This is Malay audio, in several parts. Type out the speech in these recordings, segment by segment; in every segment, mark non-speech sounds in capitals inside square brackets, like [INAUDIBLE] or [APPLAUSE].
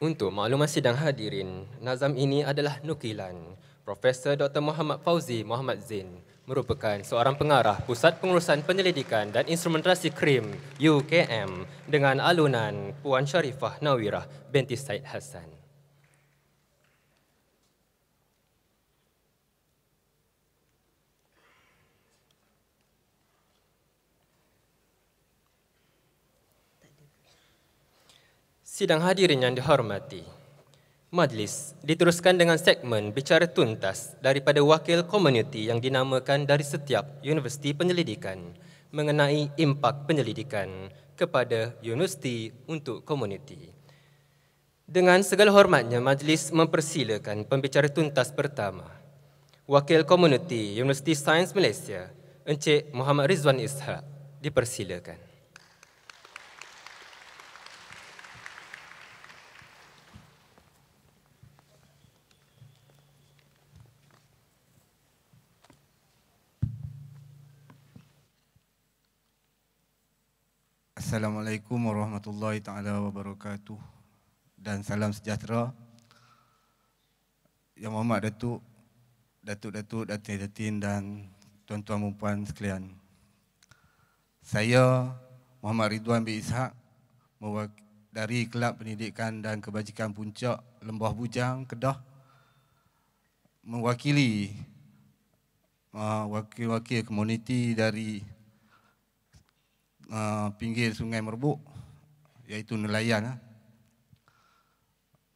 Untuk makluman sidang hadirin, nazam ini adalah nukilan. Profesor Dr. Muhammad Fauzi Muhammad Zain merupakan seorang pengarah Pusat Pengurusan Penyelidikan dan Instrumentasi Krim UKM dengan alunan Puan Sharifah Nawirah binti Said Hassan. Sidang hadirin yang dihormati. Majlis diteruskan dengan segmen bicara tuntas daripada wakil komuniti yang dinamakan dari setiap universiti penyelidikan mengenai impak penyelidikan kepada universiti untuk komuniti. Dengan segala hormatnya, majlis mempersilakan pembicara tuntas pertama. Wakil Komuniti Universiti Sains Malaysia, Encik Muhammad Rizwan Ishak, dipersilakan. Assalamualaikum warahmatullahi taala wabarakatuh dan salam sejahtera Yang Muhammad Datuk Datuk-datuk Datin-datin dan tuan-tuan dan puan sekalian. Saya Muhammad Ridwan bin Ishaq dari Kelab Pendidikan dan Kebajikan Puncak Lembah Bujang Kedah mewakili uh, wakil-wakil komuniti dari Eh, pinggir Sungai Merbuk iaitu nelayan ah,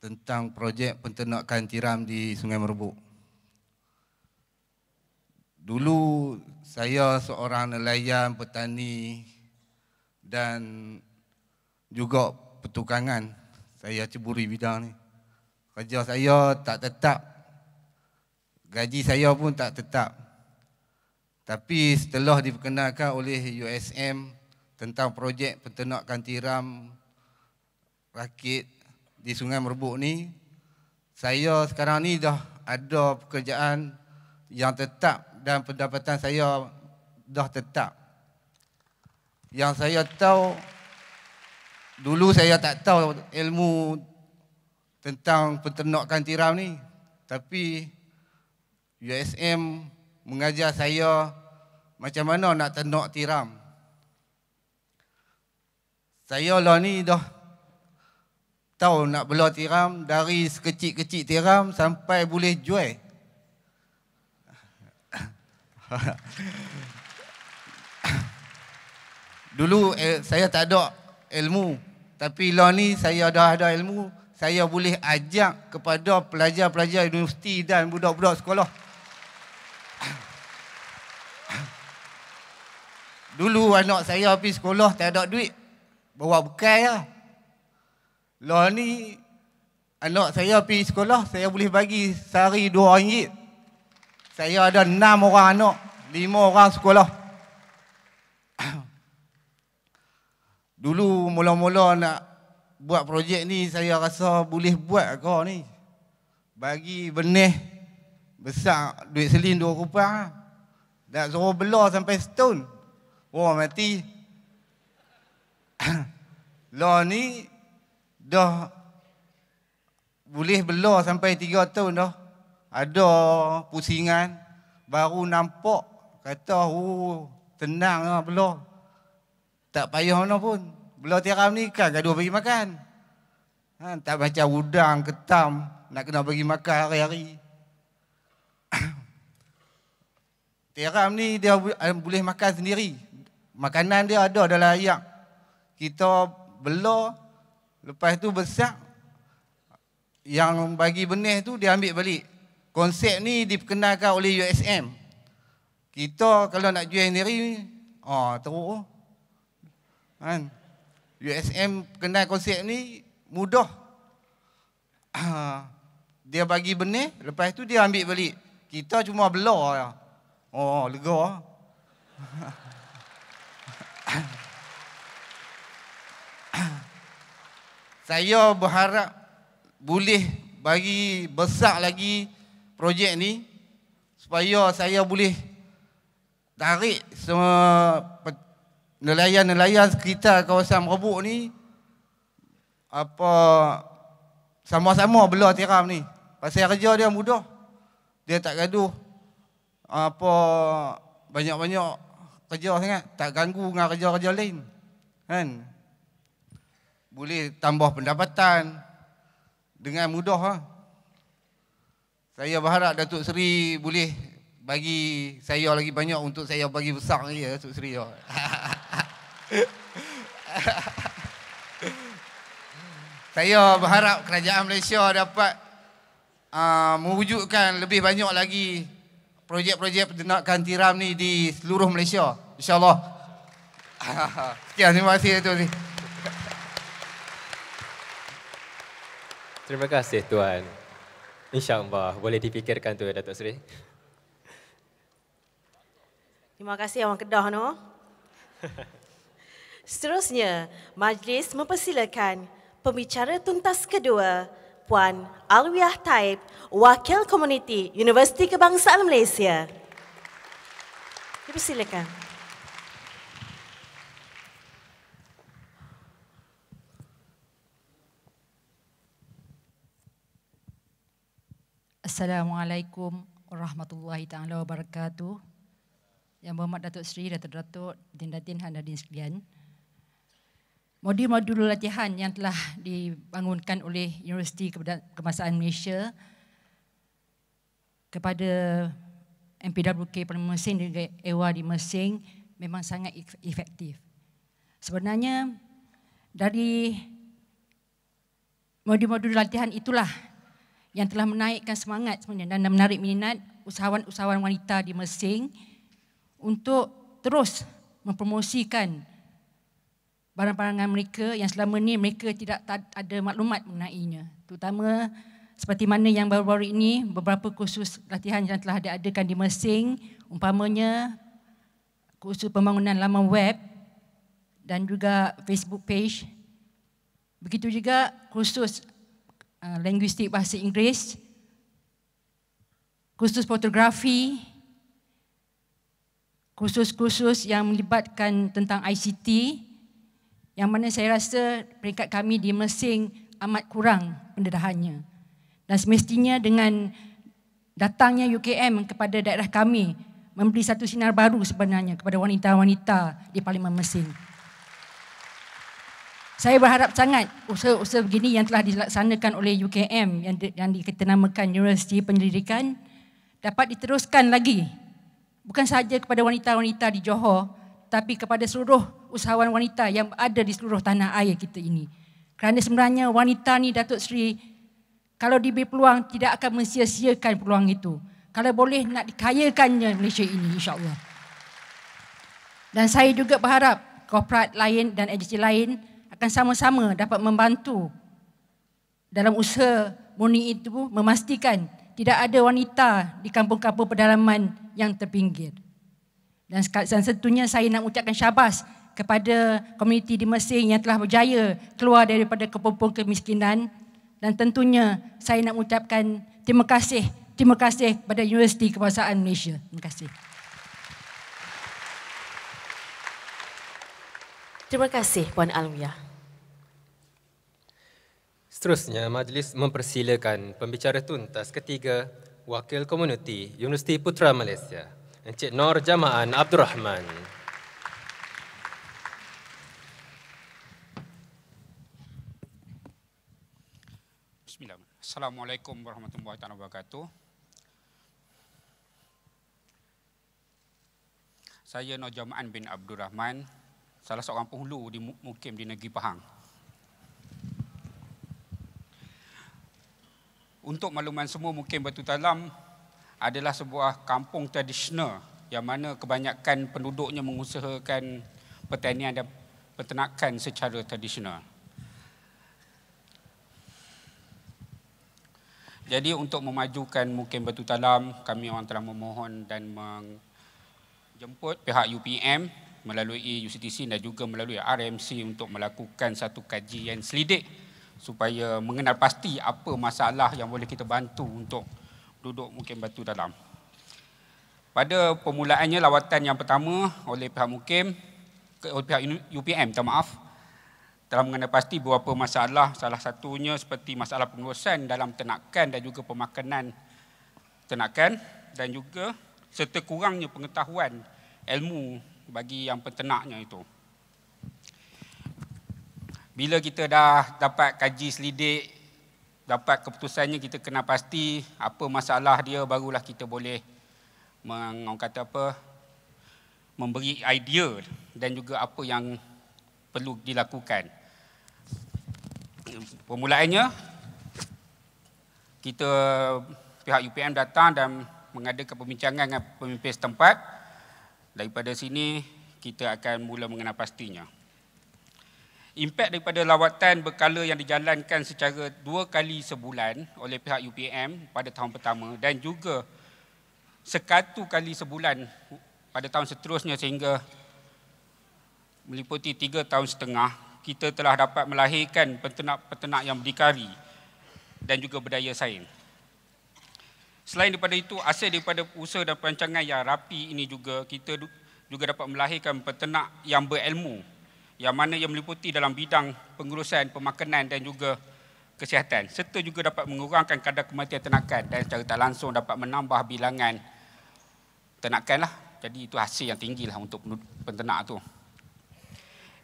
tentang projek penternakan tiram di Sungai Merbuk. Dulu saya seorang nelayan petani dan juga petukangan. Saya ceburi bidang ni. Kerja saya tak tetap. Gaji saya pun tak tetap. Tapi setelah diperkenalkan oleh USM tentang projek penternakan tiram rakit di Sungai Merbuk ni saya sekarang ni dah ada pekerjaan yang tetap dan pendapatan saya dah tetap. Yang saya tahu dulu saya tak tahu ilmu tentang peternakan tiram ni tapi USM mengajar saya macam mana nak ternak tiram saya lah ni dah tahu nak bela tiram dari sekecil-kecil tiram sampai boleh jual. [LAUGHS] Dulu eh, saya tak ada ilmu tapi lah ni saya dah ada ilmu saya boleh ajak kepada pelajar-pelajar universiti dan budak-budak sekolah. [COUGHS] Dulu anak saya habis sekolah tak ada duit bawa bekal lah. Lah ni, anak saya pergi sekolah, saya boleh bagi sehari dua ringgit. Saya ada enam orang anak, lima orang sekolah. [COUGHS] Dulu mula-mula nak buat projek ni, saya rasa boleh buat Kau ni. Bagi benih besar duit selin dua rupiah. Nak suruh belah sampai stone. Orang mati. mati law ni dah boleh bela sampai tiga tahun dah. Ada pusingan baru nampak kata oh tenang lah bela. Tak payah mana pun. Bela tiram ni ikan gaduh bagi makan. Ha, tak baca udang ketam nak kena bagi makan hari-hari. [COUGHS] Tiram ni dia boleh makan sendiri. Makanan dia ada dalam ayam. Kita belah lepas tu besar yang bagi benih tu dia ambil balik konsep ni diperkenalkan oleh USM kita kalau nak jual sendiri ah teruk kan USM kenal konsep ni mudah [CLEARS THROAT] dia bagi benih lepas tu dia ambil balik kita cuma belah oh lega [LAUGHS] saya berharap boleh bagi besar lagi projek ni supaya saya boleh tarik semua nelayan-nelayan sekitar kawasan Merbuk ni apa sama-sama bela tiram ni. Pasal kerja dia mudah. Dia tak gaduh apa banyak-banyak kerja sangat, tak ganggu dengan kerja-kerja lain. Kan? boleh tambah pendapatan dengan mudah. Ha. Saya berharap Datuk Seri boleh bagi saya lagi banyak untuk saya bagi besar lagi ya Datuk Seri. Ha. [LAUGHS] saya berharap kerajaan Malaysia dapat uh, mewujudkan lebih banyak lagi projek-projek penjenakan tiram ni di seluruh Malaysia. InsyaAllah. [LAUGHS] Sekian, terima kasih Datuk Seri. Terima kasih tuan. Insya-Allah boleh dipikirkan tu Datuk Seri. Terima kasih orang Kedah no. [LAUGHS] Seterusnya, majlis mempersilakan pembicara tuntas kedua Puan Alwiah Taib, Wakil Komuniti Universiti Kebangsaan Malaysia. Dipersilakan. Assalamualaikum warahmatullahi taala wabarakatuh. Yang berhormat Datuk Seri Datuk Datuk Din Datin Han Dadin sekalian. Modul-modul latihan yang telah dibangunkan oleh Universiti Kebangsaan Malaysia kepada MPWK Perdana Mesin dan EWA di Mesin memang sangat efektif. Sebenarnya dari modul-modul latihan itulah yang telah menaikkan semangat sebenarnya dan menarik minat usahawan-usahawan wanita di Mersing untuk terus mempromosikan barang barang mereka yang selama ini mereka tidak ada maklumat mengenainya. Terutama seperti mana yang baru-baru ini beberapa kursus latihan yang telah diadakan di Mersing, umpamanya kursus pembangunan laman web dan juga Facebook page. Begitu juga kursus Ah, linguistik bahasa Inggeris, kursus fotografi, kursus-kursus yang melibatkan tentang ICT yang mana saya rasa peringkat kami di Mersing amat kurang pendedahannya. Dan semestinya dengan datangnya UKM kepada daerah kami memberi satu sinar baru sebenarnya kepada wanita-wanita di Parlimen Mersing. Saya berharap sangat usaha-usaha begini yang telah dilaksanakan oleh UKM yang di, yang kita Universiti Pendidikan dapat diteruskan lagi. Bukan sahaja kepada wanita-wanita di Johor tapi kepada seluruh usahawan wanita yang ada di seluruh tanah air kita ini. Kerana sebenarnya wanita ni Datuk Seri kalau diberi peluang tidak akan mensia-siakan peluang itu. Kalau boleh nak dikayakannya Malaysia ini Insyaallah Dan saya juga berharap korporat lain dan agensi lain akan sama-sama dapat membantu dalam usaha murni itu memastikan tidak ada wanita di kampung-kampung pedalaman yang terpinggir. Dan tentunya saya nak ucapkan syabas kepada komuniti di Mesir yang telah berjaya keluar daripada kepompong kemiskinan dan tentunya saya nak ucapkan terima kasih terima kasih kepada Universiti Kebangsaan Malaysia. Terima kasih. Terima kasih Puan Alwia. Seterusnya, majlis mempersilakan pembicara tuntas ketiga, Wakil Komuniti Universiti Putra Malaysia, Encik Nor Jamaan Abdul Rahman. Assalamualaikum warahmatullahi wabarakatuh. Saya Nur Jamaan bin Abdul Rahman, salah seorang penghulu di mukim di negeri Pahang. Untuk makluman semua mukim Batu Talam adalah sebuah kampung tradisional yang mana kebanyakan penduduknya mengusahakan pertanian dan peternakan secara tradisional. Jadi untuk memajukan mukim Batu Talam, kami orang telah memohon dan menjemput pihak UPM melalui UCTC dan juga melalui RMC untuk melakukan satu kajian selidik supaya mengenal pasti apa masalah yang boleh kita bantu untuk duduk mukim batu dalam. Pada permulaannya lawatan yang pertama oleh pihak mukim ke pihak UPM minta maaf telah mengenal pasti beberapa masalah salah satunya seperti masalah pengurusan dalam ternakan dan juga pemakanan ternakan dan juga serta kurangnya pengetahuan ilmu bagi yang peternaknya itu. Bila kita dah dapat kaji selidik, dapat keputusannya kita kena pasti apa masalah dia barulah kita boleh mengong kata apa memberi idea dan juga apa yang perlu dilakukan. Permulaannya kita pihak UPM datang dan mengadakan perbincangan dengan pemimpin setempat daripada sini kita akan mula mengenal pastinya. Impak daripada lawatan berkala yang dijalankan secara dua kali sebulan oleh pihak UPM pada tahun pertama dan juga sekatu kali sebulan pada tahun seterusnya sehingga meliputi tiga tahun setengah, kita telah dapat melahirkan peternak-peternak yang berdikari dan juga berdaya saing. Selain daripada itu, hasil daripada usaha dan perancangan yang rapi ini juga kita juga dapat melahirkan peternak yang berilmu yang mana yang meliputi dalam bidang pengurusan pemakanan dan juga kesihatan serta juga dapat mengurangkan kadar kematian ternakan dan secara tak langsung dapat menambah bilangan ternakan lah. Jadi itu hasil yang tinggi lah untuk peternak itu.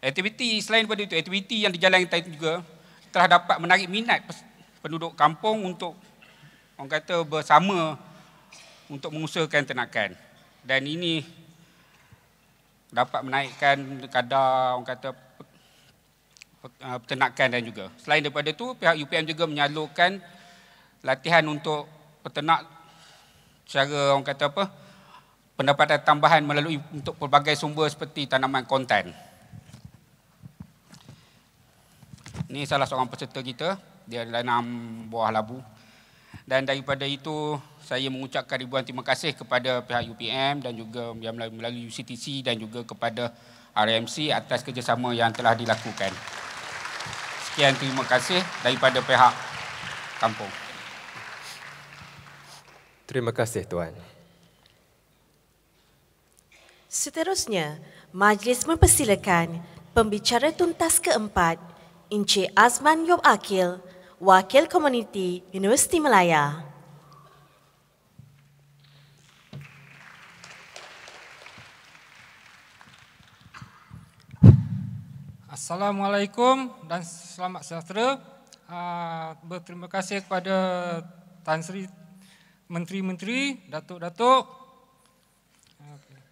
Aktiviti selain daripada itu, aktiviti yang dijalankan juga telah dapat menarik minat penduduk kampung untuk orang kata bersama untuk mengusahakan ternakan dan ini dapat menaikkan kadar orang kata peternakan eh, dan juga selain daripada itu pihak UPM juga menyalurkan latihan untuk peternak secara orang kata apa pendapatan tambahan melalui untuk pelbagai sumber seperti tanaman konten. Ini salah seorang peserta kita, dia dalam buah labu dan daripada itu saya mengucapkan ribuan terima kasih kepada pihak UPM dan juga melalui UCTC dan juga kepada RMC atas kerjasama yang telah dilakukan. Sekian terima kasih daripada pihak kampung. Terima kasih tuan. Seterusnya, majlis mempersilakan pembicara tuntas keempat Encik Azman Yob Akil Wakil Komuniti Universiti Melaya. Assalamualaikum dan selamat sejahtera. Ah, berterima kasih kepada Tan Sri Menteri-Menteri, Datuk-Datuk.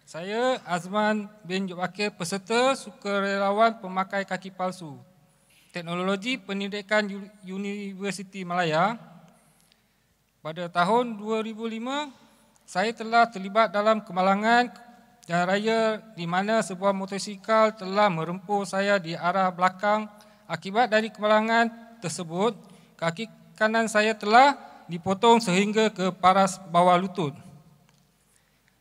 Saya Azman bin Jubakir, peserta sukarelawan pemakai kaki palsu. Teknologi Pendidikan Universiti Malaya. Pada tahun 2005, saya telah terlibat dalam kemalangan jalan raya di mana sebuah motosikal telah merempuh saya di arah belakang. Akibat dari kemalangan tersebut, kaki kanan saya telah dipotong sehingga ke paras bawah lutut.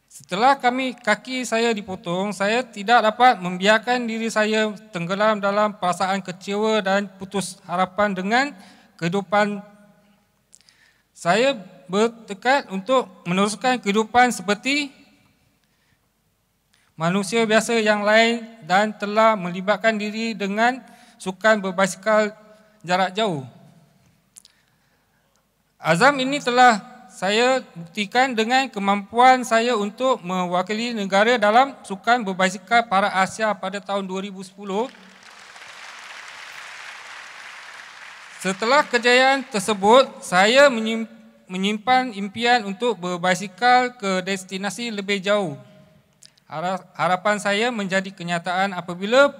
Setelah kami kaki saya dipotong, saya tidak dapat membiarkan diri saya tenggelam dalam perasaan kecewa dan putus harapan dengan kehidupan. Saya bertekad untuk meneruskan kehidupan seperti manusia biasa yang lain dan telah melibatkan diri dengan sukan berbasikal jarak jauh. Azam ini telah saya buktikan dengan kemampuan saya untuk mewakili negara dalam sukan berbasikal para Asia pada tahun 2010. Setelah kejayaan tersebut, saya menyimpan impian untuk berbasikal ke destinasi lebih jauh. Harapan saya menjadi kenyataan apabila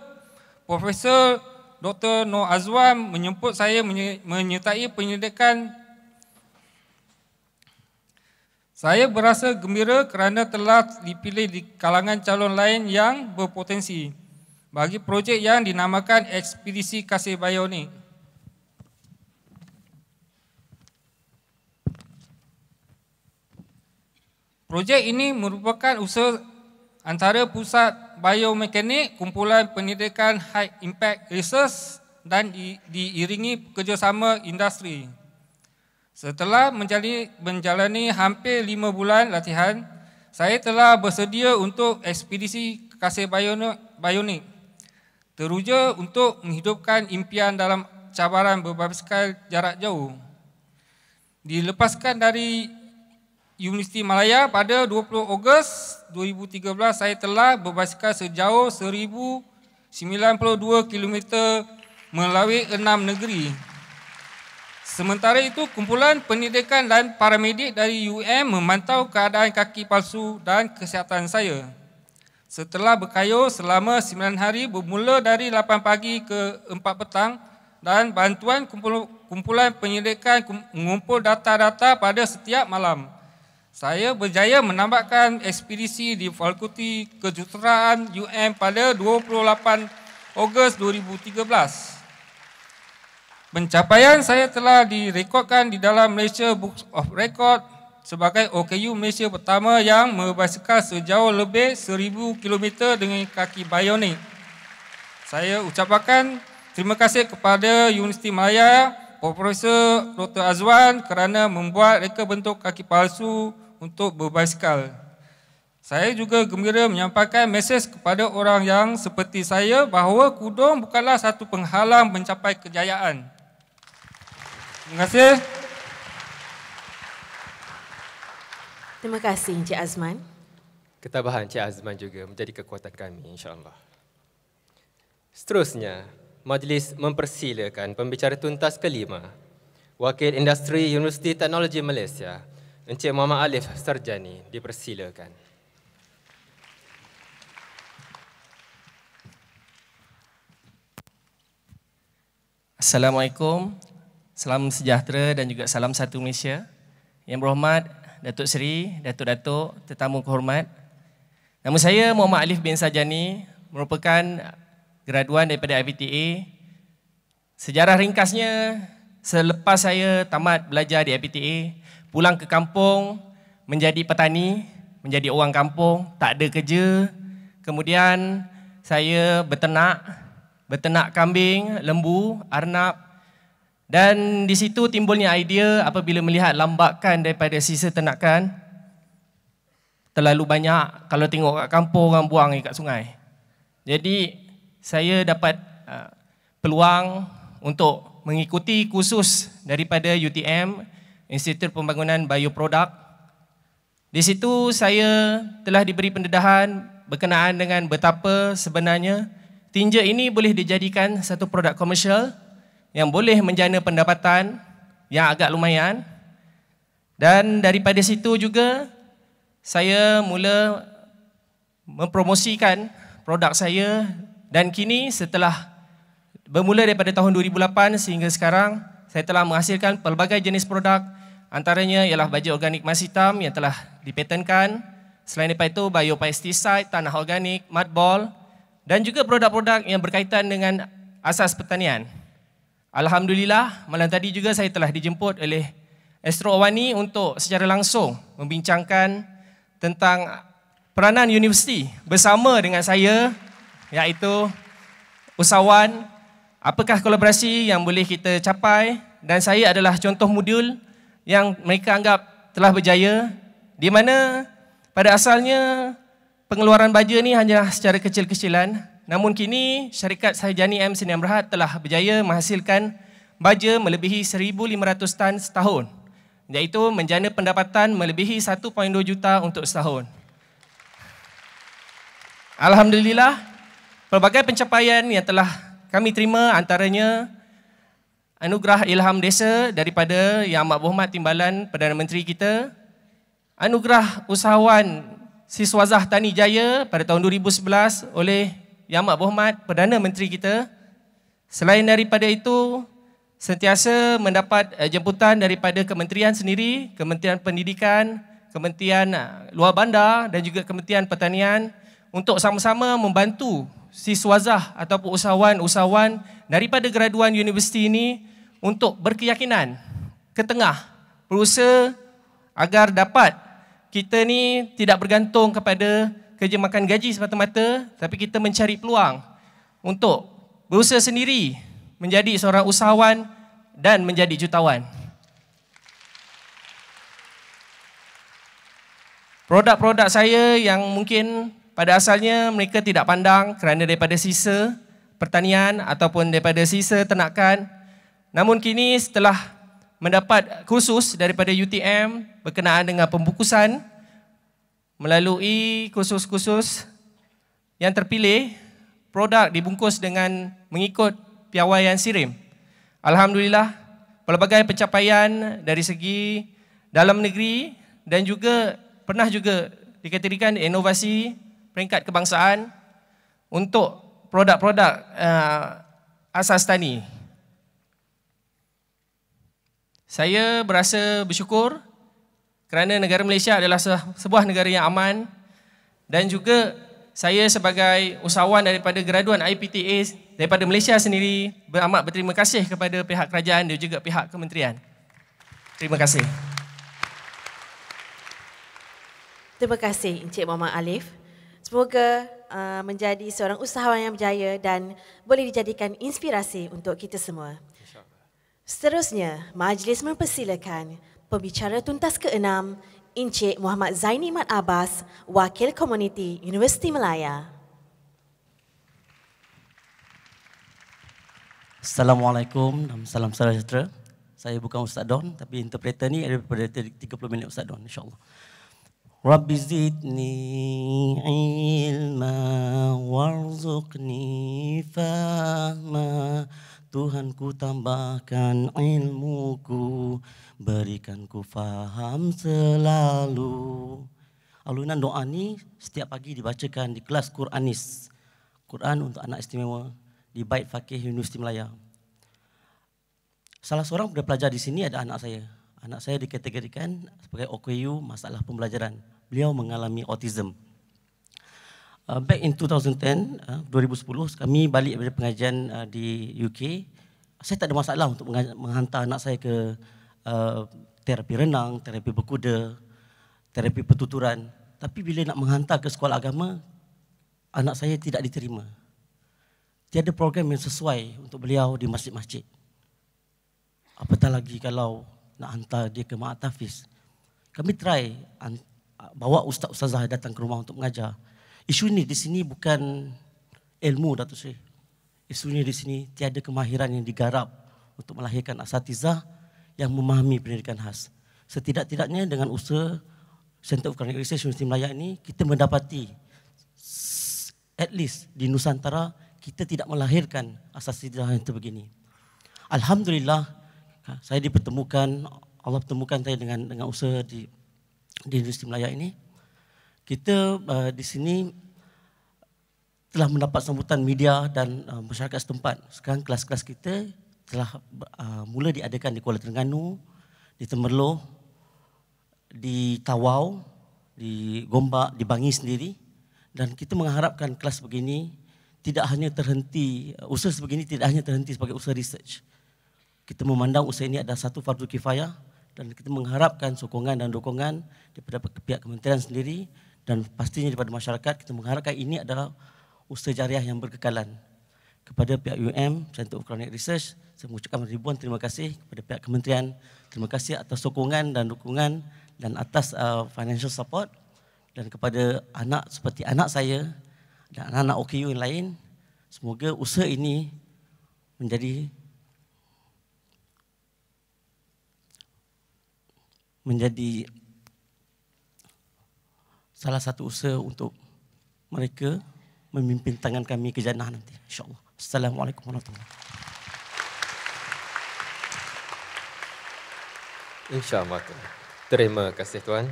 Profesor Dr. Noor Azwan menyempat saya menyertai penyelidikan saya berasa gembira kerana telah dipilih di kalangan calon lain yang berpotensi bagi projek yang dinamakan Ekspedisi Kasih Bionik. Projek ini merupakan usaha antara Pusat Biomekanik Kumpulan Pendidikan High Impact Research dan diiringi kerjasama industri Setelah menjalani, menjalani hampir lima bulan latihan, saya telah bersedia untuk ekspedisi kasih bionik. Teruja untuk menghidupkan impian dalam cabaran berbasikal jarak jauh. Dilepaskan dari Universiti Malaya pada 20 Ogos 2013, saya telah berbasikal sejauh 1,092 km melalui enam negeri. Sementara itu, kumpulan pendidikan dan paramedik dari UM memantau keadaan kaki palsu dan kesihatan saya. Setelah berkayuh selama 9 hari bermula dari 8 pagi ke 4 petang dan bantuan kumpulan penyelidikan mengumpul data-data pada setiap malam, saya berjaya menambahkan ekspedisi di Fakulti Kejuruteraan UM pada 28 Ogos 2013. Pencapaian saya telah direkodkan di dalam Malaysia Book of Record sebagai OKU Malaysia pertama yang membasikal sejauh lebih seribu kilometer dengan kaki bionik. Saya ucapkan terima kasih kepada Universiti Malaya Profesor Dr. Azwan kerana membuat reka bentuk kaki palsu untuk berbasikal. Saya juga gembira menyampaikan mesej kepada orang yang seperti saya bahawa kudung bukanlah satu penghalang mencapai kejayaan. Terima kasih. Terima kasih Encik Azman. Ketabahan Encik Azman juga menjadi kekuatan kami insya-Allah. Seterusnya, majlis mempersilakan pembicara tuntas kelima, Wakil Industri Universiti Teknologi Malaysia, Encik Muhammad Alif Sarjani dipersilakan. Assalamualaikum Salam sejahtera dan juga salam satu Malaysia. Yang berhormat Datuk Seri, Datuk-Datuk, tetamu kehormat. Nama saya Muhammad Alif bin Sajani, merupakan graduan daripada IPTA. Sejarah ringkasnya, selepas saya tamat belajar di IPTA, pulang ke kampung, menjadi petani, menjadi orang kampung, tak ada kerja. Kemudian saya beternak, beternak kambing, lembu, arnab, dan di situ timbulnya idea apabila melihat lambakan daripada sisa ternakan terlalu banyak kalau tengok kat kampung orang buang dekat sungai. Jadi saya dapat uh, peluang untuk mengikuti kursus daripada UTM Institut Pembangunan Bioproduct. Di situ saya telah diberi pendedahan berkenaan dengan betapa sebenarnya tinja ini boleh dijadikan satu produk komersial yang boleh menjana pendapatan yang agak lumayan. Dan daripada situ juga saya mula mempromosikan produk saya dan kini setelah bermula daripada tahun 2008 sehingga sekarang saya telah menghasilkan pelbagai jenis produk antaranya ialah baju organik mas hitam yang telah dipatenkan selain daripada itu biopesticide, tanah organik, mudball dan juga produk-produk yang berkaitan dengan asas pertanian. Alhamdulillah, malam tadi juga saya telah dijemput oleh Astro Awani untuk secara langsung membincangkan tentang peranan universiti bersama dengan saya iaitu usahawan apakah kolaborasi yang boleh kita capai dan saya adalah contoh modul yang mereka anggap telah berjaya di mana pada asalnya pengeluaran baja ni hanya secara kecil-kecilan Namun kini syarikat Sahijani M Seni Bhd telah berjaya menghasilkan baja melebihi 1500 tan setahun iaitu menjana pendapatan melebihi 1.2 juta untuk setahun. Alhamdulillah pelbagai pencapaian yang telah kami terima antaranya anugerah ilham desa daripada Yang Amat Berhormat Timbalan Perdana Menteri kita, anugerah usahawan Siswazah Tani Jaya pada tahun 2011 oleh yang Amat Berhormat Perdana Menteri kita. Selain daripada itu, sentiasa mendapat eh, jemputan daripada kementerian sendiri, Kementerian Pendidikan, Kementerian eh, Luar Bandar dan juga Kementerian Pertanian untuk sama-sama membantu siswazah ataupun usahawan-usahawan daripada graduan universiti ini untuk berkeyakinan ke tengah perusahaan agar dapat kita ni tidak bergantung kepada kerja makan gaji semata-mata tapi kita mencari peluang untuk berusaha sendiri menjadi seorang usahawan dan menjadi jutawan. Produk-produk saya yang mungkin pada asalnya mereka tidak pandang kerana daripada sisa pertanian ataupun daripada sisa ternakan namun kini setelah mendapat kursus daripada UTM berkenaan dengan pembukusan melalui kursus-kursus yang terpilih, produk dibungkus dengan mengikut piawaian SIRIM. Alhamdulillah, pelbagai pencapaian dari segi dalam negeri dan juga pernah juga dikategorikan inovasi peringkat kebangsaan untuk produk-produk uh, asas tani. Saya berasa bersyukur kerana negara Malaysia adalah sebuah negara yang aman dan juga saya sebagai usahawan daripada graduan IPTA daripada Malaysia sendiri amat berterima kasih kepada pihak kerajaan dan juga pihak kementerian. Terima kasih. Terima kasih Encik Muhammad Alif. Semoga uh, menjadi seorang usahawan yang berjaya dan boleh dijadikan inspirasi untuk kita semua. Seterusnya, majlis mempersilakan Pembicara Tuntas ke-6, Encik Muhammad Zaini Mat Abbas, Wakil Komuniti Universiti Melaya. Assalamualaikum dan salam sejahtera. Saya bukan Ustaz Don, tapi interpreter ni daripada 30 minit Ustaz Don, insyaAllah. Rabbi zidni ilma warzuqni fahma Tuhanku tambahkan ilmuku Berikan ku faham selalu Alunan doa ni setiap pagi dibacakan di kelas Quranis Quran untuk anak istimewa di Bait Fakih Universiti Melaya Salah seorang pelajar di sini ada anak saya Anak saya dikategorikan sebagai OKU masalah pembelajaran Beliau mengalami autism Uh, back in 2010, uh, 2010 kami balik dari pengajian uh, di UK. Saya tak ada masalah untuk menghantar anak saya ke Uh, terapi renang, terapi berkuda, terapi pertuturan. Tapi bila nak menghantar ke sekolah agama, anak saya tidak diterima. Tiada program yang sesuai untuk beliau di masjid-masjid. Apatah lagi kalau nak hantar dia ke Ma'at Tafiz. Kami try uh, bawa ustaz-ustazah datang ke rumah untuk mengajar. Isu ini di sini bukan ilmu, Datuk Sri. Isu ini di sini tiada kemahiran yang digarap untuk melahirkan asatizah yang memahami pendidikan khas. Setidak-tidaknya dengan usaha Center of Current Research Universiti Melayu ini, kita mendapati at least di Nusantara kita tidak melahirkan asas tidak yang terbegini. Alhamdulillah ha, saya dipertemukan Allah pertemukan saya dengan dengan usaha di di Universiti Melayu ini. Kita uh, di sini telah mendapat sambutan media dan uh, masyarakat setempat. Sekarang kelas-kelas kita telah uh, mula diadakan di Kuala Terengganu, di Temerloh, di Tawau, di Gombak, di Bangi sendiri dan kita mengharapkan kelas begini tidak hanya terhenti uh, usaha sebegini tidak hanya terhenti sebagai usaha research. Kita memandang usaha ini adalah satu fardu kifayah dan kita mengharapkan sokongan dan dukungan daripada pihak kementerian sendiri dan pastinya daripada masyarakat kita mengharapkan ini adalah usaha jariah yang berkekalan kepada pihak UM, Centre of Chronic Research, saya mengucapkan ribuan terima kasih kepada pihak kementerian. Terima kasih atas sokongan dan dukungan dan atas uh, financial support dan kepada anak seperti anak saya dan anak-anak OKU yang lain. Semoga usaha ini menjadi menjadi salah satu usaha untuk mereka memimpin tangan kami ke jannah nanti insyaallah Assalamualaikum warahmatullahi wabarakatuh. InsyaAllah. Terima kasih Tuan.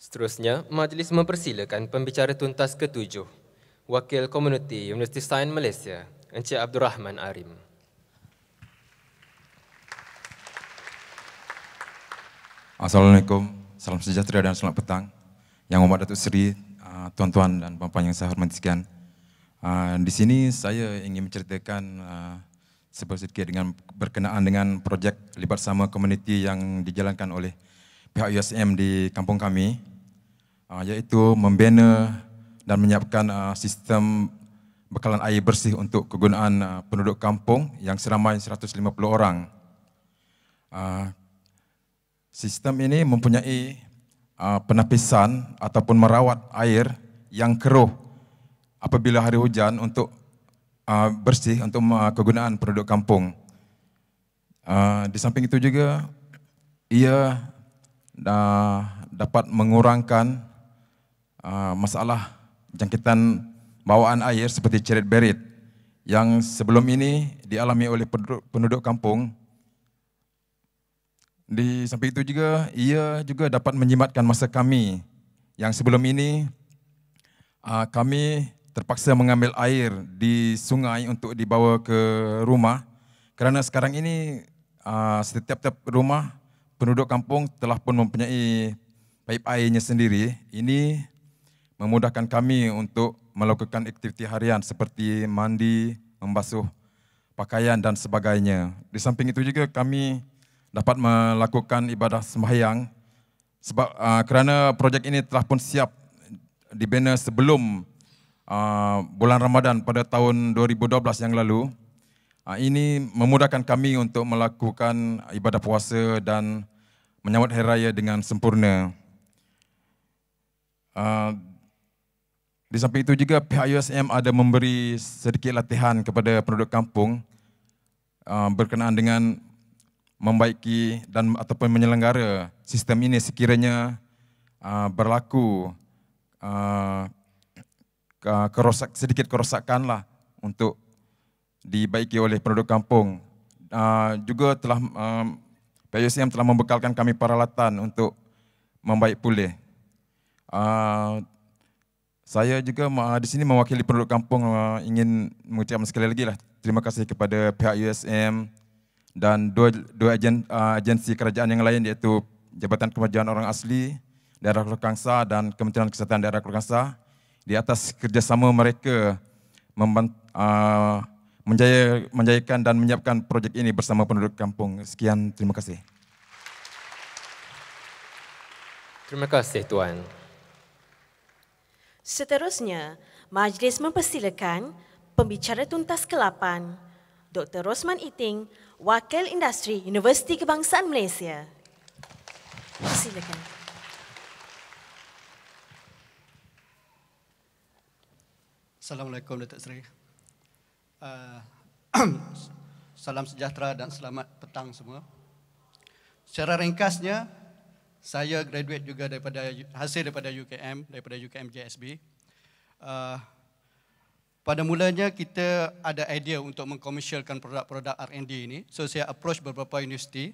Seterusnya, majlis mempersilakan pembicara tuntas ketujuh, Wakil Komuniti Universiti Sains Malaysia, Encik Abdul Rahman Arim. Assalamualaikum, salam sejahtera dan selamat petang. Yang Umat Datuk Seri, Ah, tuan-tuan dan puan-puan yang saya hormati sekian. Uh, ah, di sini saya ingin menceritakan uh, sedikit dengan berkenaan dengan projek libat sama komuniti yang dijalankan oleh pihak USM di kampung kami uh, iaitu membina dan menyiapkan uh, sistem bekalan air bersih untuk kegunaan uh, penduduk kampung yang seramai 150 orang. Uh, sistem ini mempunyai Uh, penapisan ataupun merawat air yang keruh apabila hari hujan untuk uh, bersih untuk uh, kegunaan produk kampung. Uh, di samping itu juga ia uh, dapat mengurangkan uh, masalah jangkitan bawaan air seperti cerit berit yang sebelum ini dialami oleh penduduk, penduduk kampung. Di samping itu juga, ia juga dapat menyematkan masa kami yang sebelum ini ah, kami terpaksa mengambil air di sungai untuk dibawa ke rumah kerana sekarang ini ah, setiap-tiap rumah penduduk kampung telah pun mempunyai paip airnya sendiri. Ini memudahkan kami untuk melakukan aktiviti harian seperti mandi, membasuh pakaian dan sebagainya. Di samping itu juga kami dapat melakukan ibadah sembahyang sebab uh, kerana projek ini telah pun siap dibina sebelum uh, bulan Ramadan pada tahun 2012 yang lalu. Uh, ini memudahkan kami untuk melakukan ibadah puasa dan menyambut hari raya dengan sempurna. Uh, di samping itu juga pihak USM ada memberi sedikit latihan kepada penduduk kampung uh, berkenaan dengan membaiki dan ataupun menyelenggara sistem ini sekiranya uh, berlaku uh, uh, kerosak, sedikit kerosakan lah untuk dibaiki oleh penduduk kampung. Uh, juga telah um, PUCM telah membekalkan kami peralatan untuk membaik pulih. Uh, saya juga di sini mewakili penduduk kampung uh, ingin mengucapkan sekali lagi lah terima kasih kepada pihak USM dan dua dua agen, uh, agensi kerajaan yang lain iaitu Jabatan Kemajuan Orang Asli Daerah Kelangsa dan Kementerian Kesihatan Daerah Kelangsa di atas kerjasama mereka membant, uh, menjaya, menjayakan dan menyiapkan projek ini bersama penduduk kampung. Sekian, terima kasih. Terima kasih Tuan. Seterusnya, Majlis mempersilakan pembicara tuntas kelapan, Dr. Rosman Iting, Wakil Industri Universiti Kebangsaan Malaysia. Silakan. Assalamualaikum Datuk Seri. Uh, [CLEARS THROAT] salam sejahtera dan selamat petang semua. Secara ringkasnya, saya graduate juga daripada hasil daripada UKM, daripada UKM JSB. Uh, pada mulanya kita ada idea untuk mengkomersialkan produk-produk R&D ini. So saya approach beberapa universiti.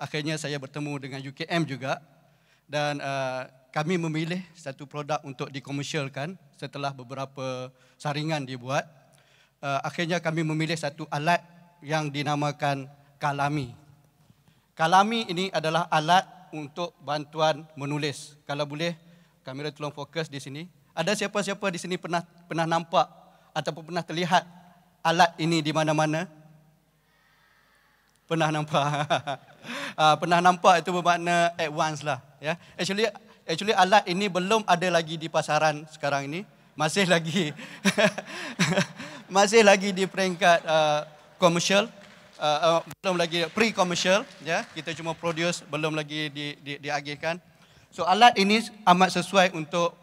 Akhirnya saya bertemu dengan UKM juga dan uh, kami memilih satu produk untuk dikomersialkan setelah beberapa saringan dibuat. Uh, akhirnya kami memilih satu alat yang dinamakan Kalami. Kalami ini adalah alat untuk bantuan menulis. Kalau boleh kamera tolong fokus di sini. Ada siapa-siapa di sini pernah pernah nampak ataupun pernah terlihat alat ini di mana-mana? Pernah nampak. [LAUGHS] Ah, pernah nampak itu bermakna at once lah. Ya, actually actually alat ini belum ada lagi di pasaran sekarang ini. Masih lagi [LAUGHS] masih lagi di peringkat uh, commercial. Uh, uh, belum lagi pre-commercial. Ya, kita cuma produce belum lagi di, di, diagihkan. So alat ini amat sesuai untuk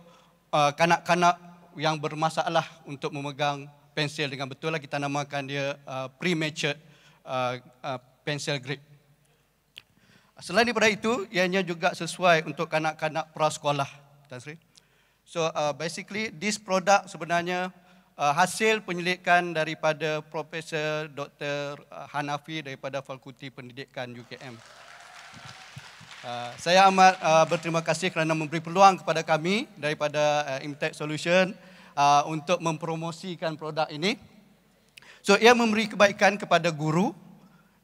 uh, kanak-kanak yang bermasalah untuk memegang pensel dengan betul lah kita namakan dia uh, premature uh, uh, pensel grip. Selain daripada itu, ianya juga sesuai untuk kanak-kanak prasekolah. Tan Sri. So uh, basically this product sebenarnya uh, hasil penyelidikan daripada Profesor Dr. Uh, Hanafi daripada Fakulti Pendidikan UKM. Uh, saya amat uh, berterima kasih kerana memberi peluang kepada kami daripada uh, Imtech Solution uh, untuk mempromosikan produk ini. So ia memberi kebaikan kepada guru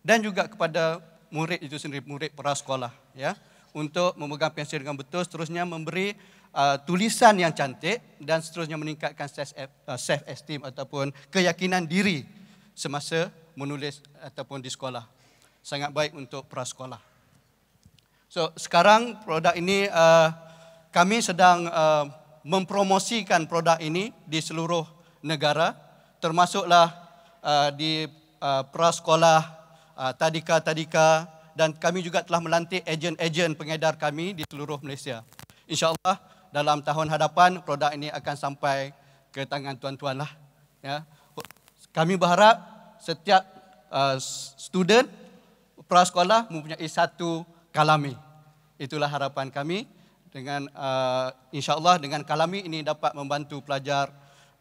dan juga kepada murid itu sendiri murid prasekolah ya untuk memegang pensel dengan betul seterusnya memberi uh, tulisan yang cantik dan seterusnya meningkatkan self uh, esteem ataupun keyakinan diri semasa menulis ataupun di sekolah sangat baik untuk prasekolah So sekarang produk ini uh, kami sedang uh, mempromosikan produk ini di seluruh negara termasuklah uh, di uh, prasekolah uh, tadika-tadika dan kami juga telah melantik ejen-ejen pengedar kami di seluruh Malaysia. InsyaAllah dalam tahun hadapan produk ini akan sampai ke tangan tuan-tuan lah. Ya. Kami berharap setiap uh, student prasekolah mempunyai satu kalami. Itulah harapan kami dengan uh, insya Allah dengan kalami ini dapat membantu pelajar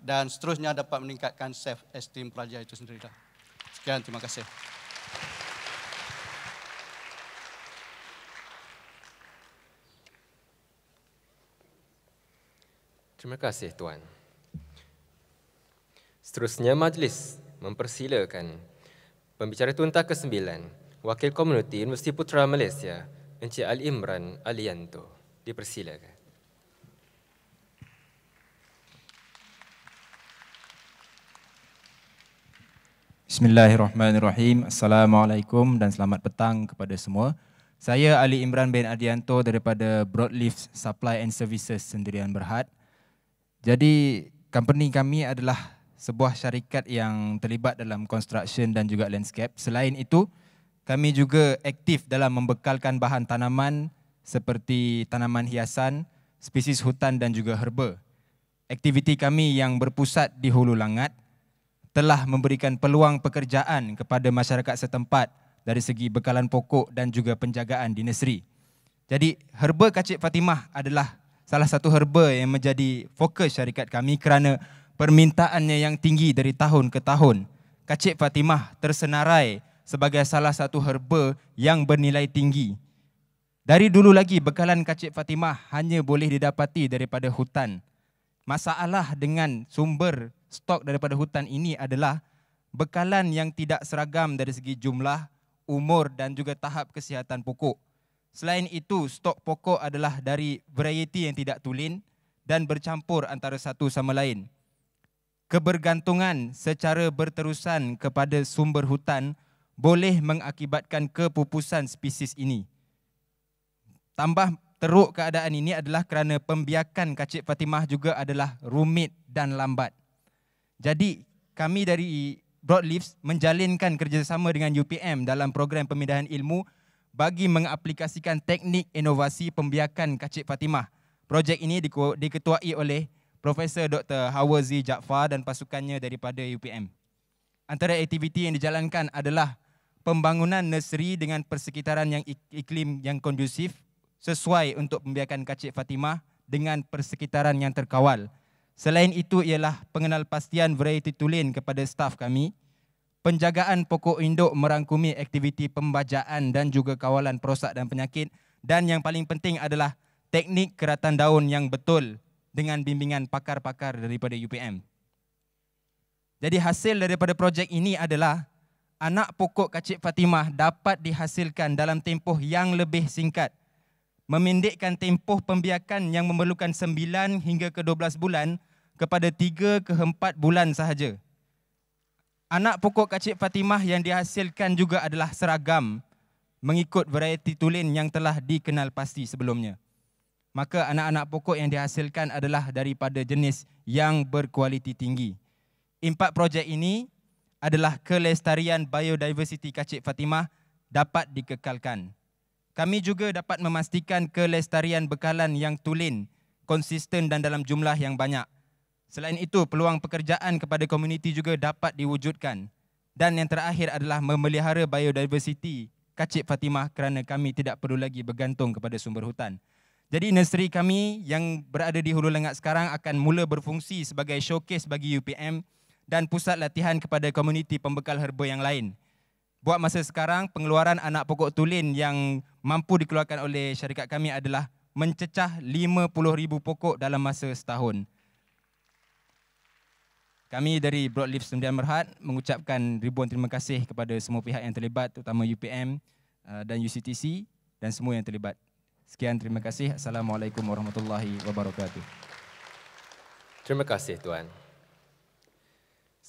dan seterusnya dapat meningkatkan self esteem pelajar itu sendiri. Lah. Sekian terima kasih. Terima kasih tuan. Seterusnya majlis mempersilakan pembicara tuntas ke-9 Wakil Komuniti Universiti Putra Malaysia, Encik Ali Imran Alianto. Dipersilakan. Bismillahirrahmanirrahim. Assalamualaikum dan selamat petang kepada semua. Saya Ali Imran bin Adianto daripada Broadleaf Supply and Services Sendirian Berhad. Jadi, company kami adalah sebuah syarikat yang terlibat dalam construction dan juga landscape. Selain itu, kami juga aktif dalam membekalkan bahan tanaman seperti tanaman hiasan, spesies hutan dan juga herba. Aktiviti kami yang berpusat di Hulu Langat telah memberikan peluang pekerjaan kepada masyarakat setempat dari segi bekalan pokok dan juga penjagaan di Nesri. Jadi herba kacik Fatimah adalah salah satu herba yang menjadi fokus syarikat kami kerana permintaannya yang tinggi dari tahun ke tahun. Kacik Fatimah tersenarai sebagai salah satu herba yang bernilai tinggi. Dari dulu lagi bekalan kacik Fatimah hanya boleh didapati daripada hutan. Masalah dengan sumber stok daripada hutan ini adalah bekalan yang tidak seragam dari segi jumlah, umur dan juga tahap kesihatan pokok. Selain itu, stok pokok adalah dari varieti yang tidak tulen dan bercampur antara satu sama lain. Kebergantungan secara berterusan kepada sumber hutan boleh mengakibatkan kepupusan spesies ini. Tambah teruk keadaan ini adalah kerana pembiakan kacik Fatimah juga adalah rumit dan lambat. Jadi kami dari Broadleafs menjalinkan kerjasama dengan UPM dalam program pemindahan ilmu bagi mengaplikasikan teknik inovasi pembiakan kacik Fatimah. Projek ini diketuai oleh Profesor Dr. Hawazi Jaafar dan pasukannya daripada UPM. Antara aktiviti yang dijalankan adalah pembangunan nursery dengan persekitaran yang iklim yang kondusif sesuai untuk membiarkan kacik Fatimah dengan persekitaran yang terkawal. Selain itu ialah pengenalpastian variety tulen kepada staf kami, penjagaan pokok induk merangkumi aktiviti pembajaan dan juga kawalan perosak dan penyakit dan yang paling penting adalah teknik keratan daun yang betul dengan bimbingan pakar-pakar daripada UPM. Jadi hasil daripada projek ini adalah anak pokok kacik Fatimah dapat dihasilkan dalam tempoh yang lebih singkat. Memindikkan tempoh pembiakan yang memerlukan 9 hingga ke 12 bulan kepada 3 ke 4 bulan sahaja. Anak pokok kacik Fatimah yang dihasilkan juga adalah seragam mengikut varieti tulen yang telah dikenal pasti sebelumnya. Maka anak-anak pokok yang dihasilkan adalah daripada jenis yang berkualiti tinggi. Impak projek ini adalah kelestarian biodiversiti Kacik Fatimah dapat dikekalkan. Kami juga dapat memastikan kelestarian bekalan yang tulen, konsisten dan dalam jumlah yang banyak. Selain itu, peluang pekerjaan kepada komuniti juga dapat diwujudkan. Dan yang terakhir adalah memelihara biodiversiti Kacik Fatimah kerana kami tidak perlu lagi bergantung kepada sumber hutan. Jadi nursery kami yang berada di Hulu Lengat sekarang akan mula berfungsi sebagai showcase bagi UPM dan pusat latihan kepada komuniti pembekal herba yang lain. Buat masa sekarang, pengeluaran anak pokok tulen yang mampu dikeluarkan oleh syarikat kami adalah mencecah 50,000 pokok dalam masa setahun. Kami dari Broadleaf Sembilan Merhad mengucapkan ribuan terima kasih kepada semua pihak yang terlibat, terutama UPM uh, dan UCTC dan semua yang terlibat. Sekian terima kasih. Assalamualaikum warahmatullahi wabarakatuh. Terima kasih Tuan.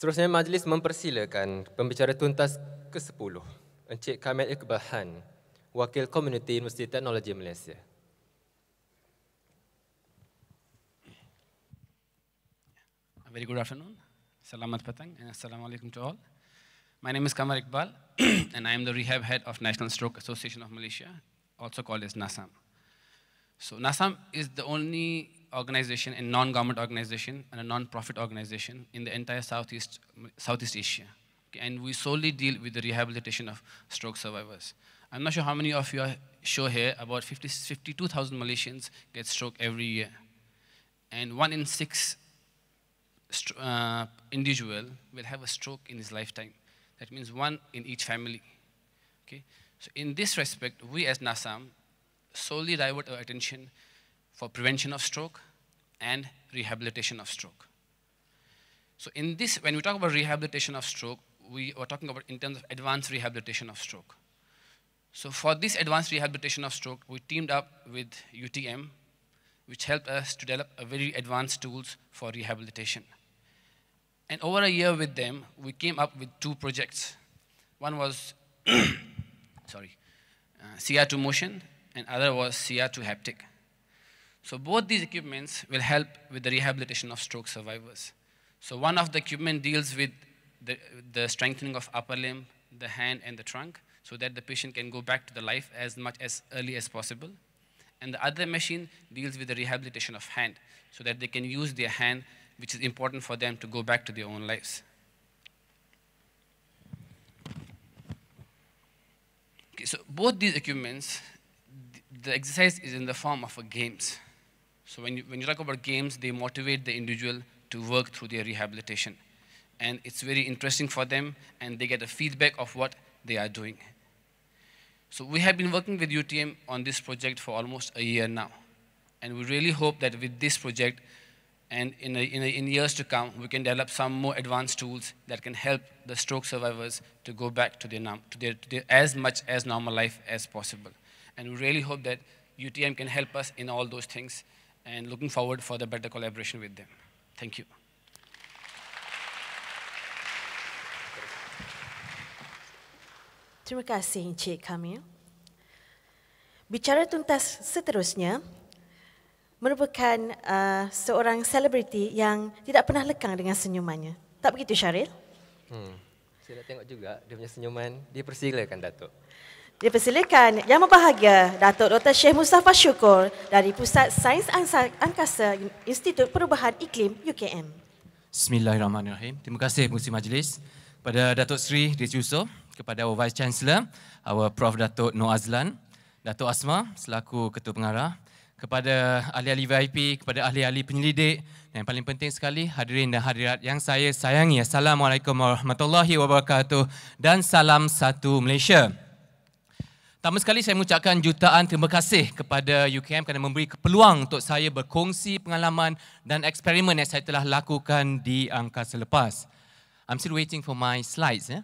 Seterusnya majlis mempersilakan pembicara tuntas ke-10, Encik Kamil Iqbal Han, Wakil Komuniti Universiti Teknologi Malaysia. A very good afternoon. Selamat petang and assalamualaikum to all. My name is Kamal Iqbal [CLEARS THROAT] and I am the rehab head of National Stroke Association of Malaysia, also called as NASAM. So NASAM is the only organization and non-government organization and a non-profit organization in the entire Southeast, Southeast Asia. Okay, and we solely deal with the rehabilitation of stroke survivors. I'm not sure how many of you are sure here, about 50, 52,000 Malaysians get stroke every year. And one in six uh, individual will have a stroke in his lifetime. That means one in each family. Okay? So in this respect, we as NASAM solely divert our attention for prevention of stroke and rehabilitation of stroke. So in this, when we talk about rehabilitation of stroke, we are talking about in terms of advanced rehabilitation of stroke. So for this advanced rehabilitation of stroke, we teamed up with UTM, which helped us to develop very advanced tools for rehabilitation. And over a year with them, we came up with two projects. One was, [COUGHS] sorry, uh, CR2 motion, and other was CR2 haptic. So both these equipments will help with the rehabilitation of stroke survivors. So one of the equipment deals with the, the strengthening of upper limb, the hand, and the trunk so that the patient can go back to the life as much as early as possible. And the other machine deals with the rehabilitation of hand so that they can use their hand, which is important for them to go back to their own lives. Okay, so both these equipments, the exercise is in the form of a games. So when you, when you talk about games, they motivate the individual to work through their rehabilitation. And it's very interesting for them, and they get a feedback of what they are doing. So we have been working with UTM on this project for almost a year now. And we really hope that with this project, and in, a, in, a, in years to come, we can develop some more advanced tools that can help the stroke survivors to go back to their, to their, to their as much as normal life as possible. And we really hope that UTM can help us in all those things and looking forward for the better collaboration with them. Thank you. Terima kasih Encik Kamil. Bicara tuntas seterusnya merupakan uh, seorang selebriti yang tidak pernah lekang dengan senyumannya. Tak begitu Syaril? Hmm. Saya dah tengok juga dia punya senyuman, dia persilakan Datuk. Dipersilakan yang berbahagia Datuk Dr. Syekh Mustafa Syukur dari Pusat Sains Angkasa Institut Perubahan Iklim UKM. Bismillahirrahmanirrahim. Terima kasih pengurusi majlis kepada Datuk Sri Riz Yusof, kepada our Vice Chancellor, our Prof. Datuk Noor Azlan, Datuk Asma selaku Ketua Pengarah, kepada ahli-ahli VIP, kepada ahli-ahli penyelidik dan yang paling penting sekali hadirin dan hadirat yang saya sayangi. Assalamualaikum warahmatullahi wabarakatuh dan salam satu Malaysia. Pertama sekali saya mengucapkan jutaan terima kasih kepada UKM kerana memberi peluang untuk saya berkongsi pengalaman dan eksperimen yang saya telah lakukan di angkasa lepas. I'm still waiting for my slides. Yeah?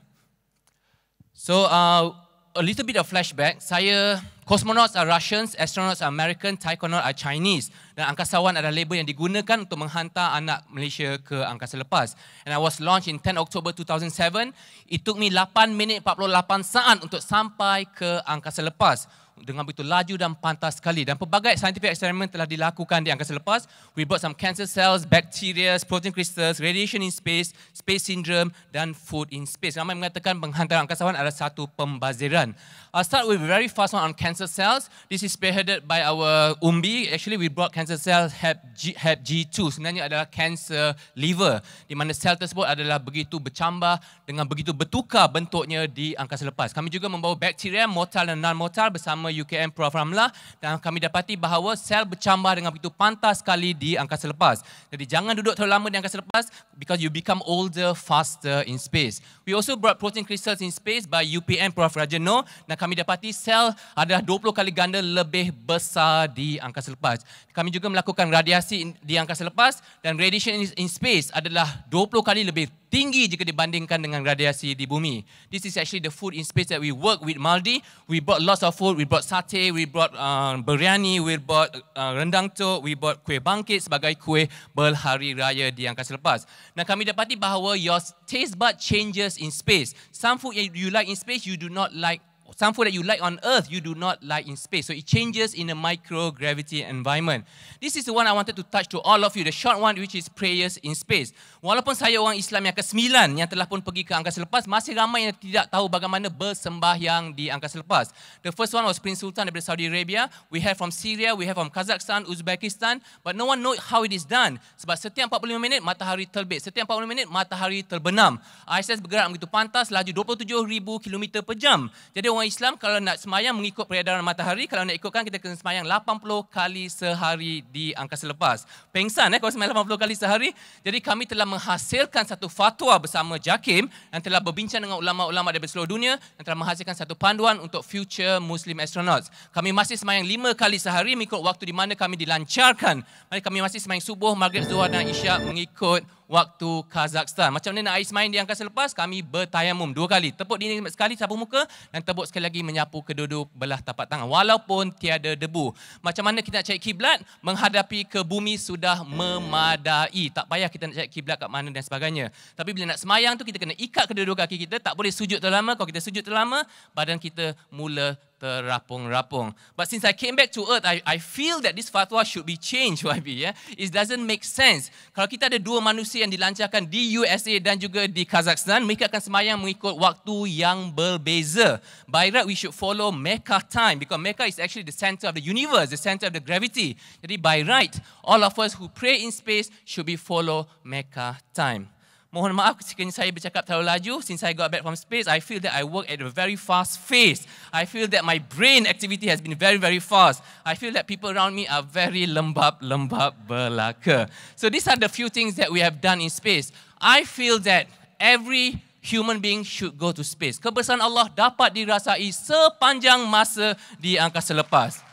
So, uh, a little bit of flashback. Saya, cosmonauts are Russians, astronauts are American, taikonauts are Chinese. Dan angkasawan adalah label yang digunakan untuk menghantar anak Malaysia ke angkasa lepas. And I was launched in 10 October 2007. It took me 8 minit 48 saat untuk sampai ke angkasa lepas dengan begitu laju dan pantas sekali. Dan pelbagai scientific experiment telah dilakukan di angkasa lepas. We brought some cancer cells, bacteria, protein crystals, radiation in space, space syndrome dan food in space. Ramai mengatakan penghantaran angkasawan adalah satu pembaziran. I start with very fast one on cancer cells. This is spearheaded by our UMBI. Actually, we brought cancer cell HEP G, 2 e Sebenarnya adalah cancer liver. Di mana sel tersebut adalah begitu bercambah dengan begitu bertukar bentuknya di angkasa lepas. Kami juga membawa bacteria, mortal dan non-mortal bersama UKM Prof. Ramlah dan kami dapati bahawa sel bercambah dengan begitu pantas sekali di angkasa lepas. Jadi jangan duduk terlalu lama di angkasa lepas because you become older faster in space. We also brought protein crystals in space by UPM Prof. Rajano dan kami dapati sel adalah 20 kali ganda lebih besar di angkasa lepas. Kami juga melakukan radiasi di angkasa lepas dan radiation in space adalah 20 kali lebih tinggi jika dibandingkan dengan radiasi di bumi. This is actually the food in space that we work with Maldi. We brought lots of food. We brought sate. we brought uh, biryani, we brought uh, rendang to. we brought kuih bangkit sebagai kuih berhari raya di angkasa lepas. Nah, kami dapati bahawa your taste bud changes in space. Some food you like in space, you do not like some food that you like on earth you do not like in space so it changes in a microgravity environment this is the one i wanted to touch to all of you the short one which is prayers in space walaupun saya orang islam yang ke-9 yang telah pun pergi ke angkasa lepas masih ramai yang tidak tahu bagaimana bersembahyang di angkasa lepas the first one was prince sultan daripada saudi arabia we have from syria we have from kazakhstan uzbekistan but no one know how it is done sebab setiap 45 minit matahari terbit setiap 45 minit matahari terbenam ISS bergerak begitu pantas laju 27000 km per jam jadi orang agama Islam kalau nak semayang mengikut peredaran matahari, kalau nak ikutkan kita kena semayang 80 kali sehari di angkasa lepas. Pengsan eh kalau semayang 80 kali sehari. Jadi kami telah menghasilkan satu fatwa bersama JAKIM yang telah berbincang dengan ulama-ulama dari seluruh dunia yang telah menghasilkan satu panduan untuk future Muslim astronauts. Kami masih semayang 5 kali sehari mengikut waktu di mana kami dilancarkan. Mari kami masih semayang subuh, maghrib, zuhur dan isyak mengikut waktu Kazakhstan. Macam mana nak ais main di angkasa lepas, kami bertayamum dua kali. Tepuk dinding sekali, sapu muka dan tepuk sekali lagi menyapu kedua-dua belah tapak tangan. Walaupun tiada debu. Macam mana kita nak cari kiblat? Menghadapi ke bumi sudah memadai. Tak payah kita nak cari kiblat kat mana dan sebagainya. Tapi bila nak semayang tu, kita kena ikat kedua-dua kaki kita. Tak boleh sujud terlalu lama. Kalau kita sujud terlalu lama, badan kita mula terapung-rapung. But since I came back to earth, I, I feel that this fatwa should be changed, [LAUGHS] YB. Yeah? It doesn't make sense. Kalau kita ada dua manusia yang dilancarkan di USA dan juga di Kazakhstan, mereka akan semayang mengikut waktu yang berbeza. By right, we should follow Mecca time because Mecca is actually the center of the universe, the center of the gravity. Jadi by right, all of us who pray in space should be follow Mecca time. Mohon maaf jika saya bercakap terlalu laju. Since I got back from space, I feel that I work at a very fast pace. I feel that my brain activity has been very, very fast. I feel that people around me are very lembab, lembab berlaka. So these are the few things that we have done in space. I feel that every human being should go to space. Kebesaran Allah dapat dirasai sepanjang masa di angkasa lepas.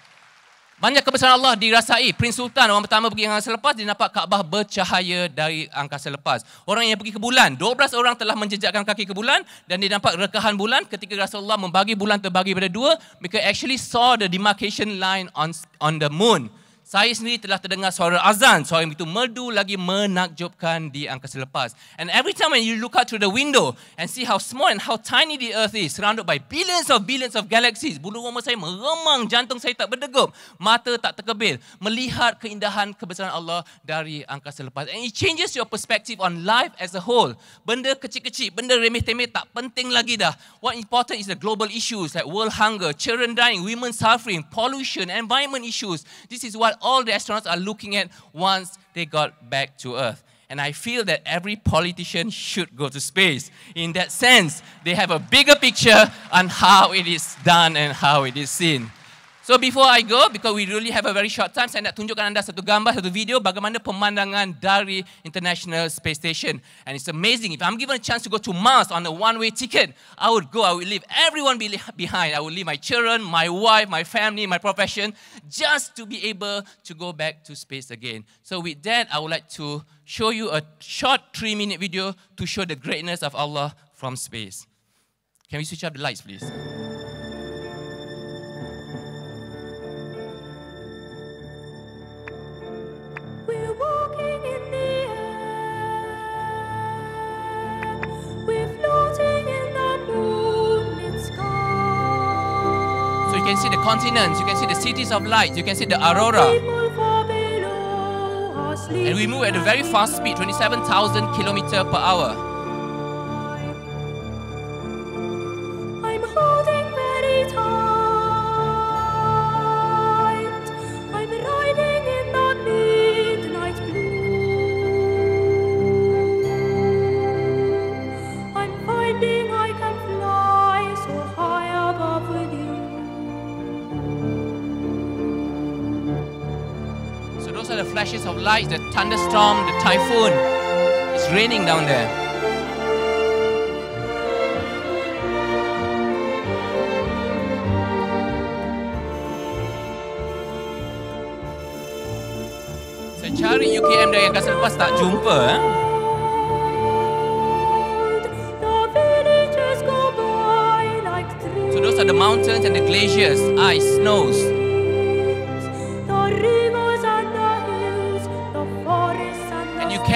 Banyak kebesaran Allah dirasai. Prince Sultan orang pertama pergi angkasa lepas dia nampak Kaabah bercahaya dari angkasa lepas. Orang yang pergi ke bulan, 12 orang telah menjejakkan kaki ke bulan dan dia nampak rekahan bulan ketika Rasulullah membagi bulan terbagi pada dua, mereka actually saw the demarcation line on on the moon saya sendiri telah terdengar suara azan. Suara itu merdu lagi menakjubkan di angkasa lepas. And every time when you look out through the window and see how small and how tiny the earth is, surrounded by billions of billions of galaxies, bulu rumah saya meremang, jantung saya tak berdegup, mata tak terkebil, melihat keindahan kebesaran Allah dari angkasa lepas. And it changes your perspective on life as a whole. Benda kecil-kecil, benda remeh-temeh tak penting lagi dah. What important is the global issues like world hunger, children dying, women suffering, pollution, environment issues. This is what all the astronauts are looking at once they got back to Earth. And I feel that every politician should go to space. In that sense, they have a bigger picture on how it is done and how it is seen. So before I go, because we really have a very short time, saya nak tunjukkan anda satu gambar, satu video bagaimana pemandangan dari International Space Station. And it's amazing. If I'm given a chance to go to Mars on a one-way ticket, I would go, I would leave everyone behind. I would leave my children, my wife, my family, my profession, just to be able to go back to space again. So with that, I would like to show you a short three-minute video to show the greatness of Allah from space. Can we switch up the lights, please? can see the continents, you can see the cities of light, you can see the aurora. And we move at a very fast speed, 27,000 kilometers per hour. the thunderstorm, the typhoon. It's raining down there. Saya cari UKM yang angkasa lepas tak jumpa. Eh? So those are the mountains and the glaciers, ice, snows.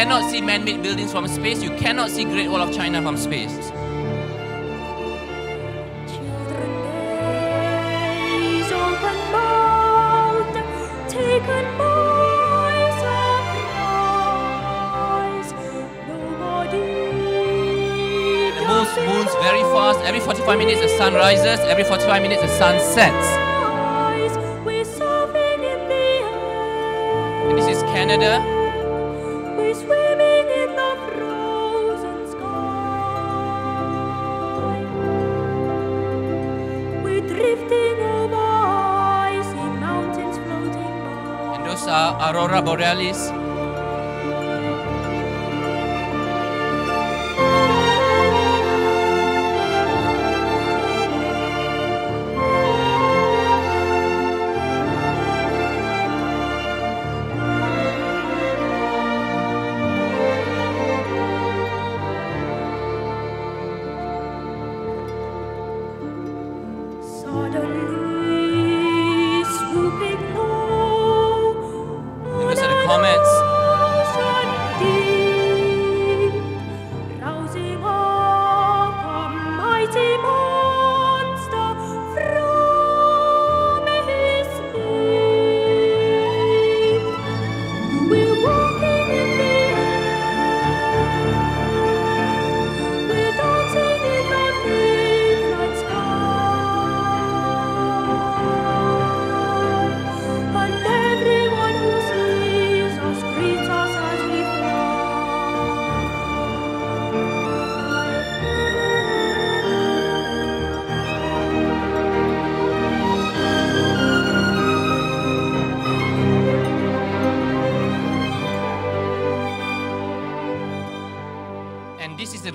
cannot see man-made buildings from space. You cannot see Great Wall of China from space. The moon moons very fast. Every 45 minutes the sun rises. Every 45 minutes the sun sets. And this is Canada. Borealis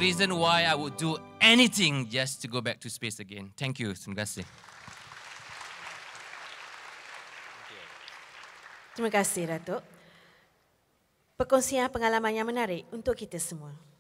reason why I would do anything just to go back to space again. Thank you. Terima kasih. Terima kasih, Datuk. Perkongsian pengalaman yang menarik untuk kita semua.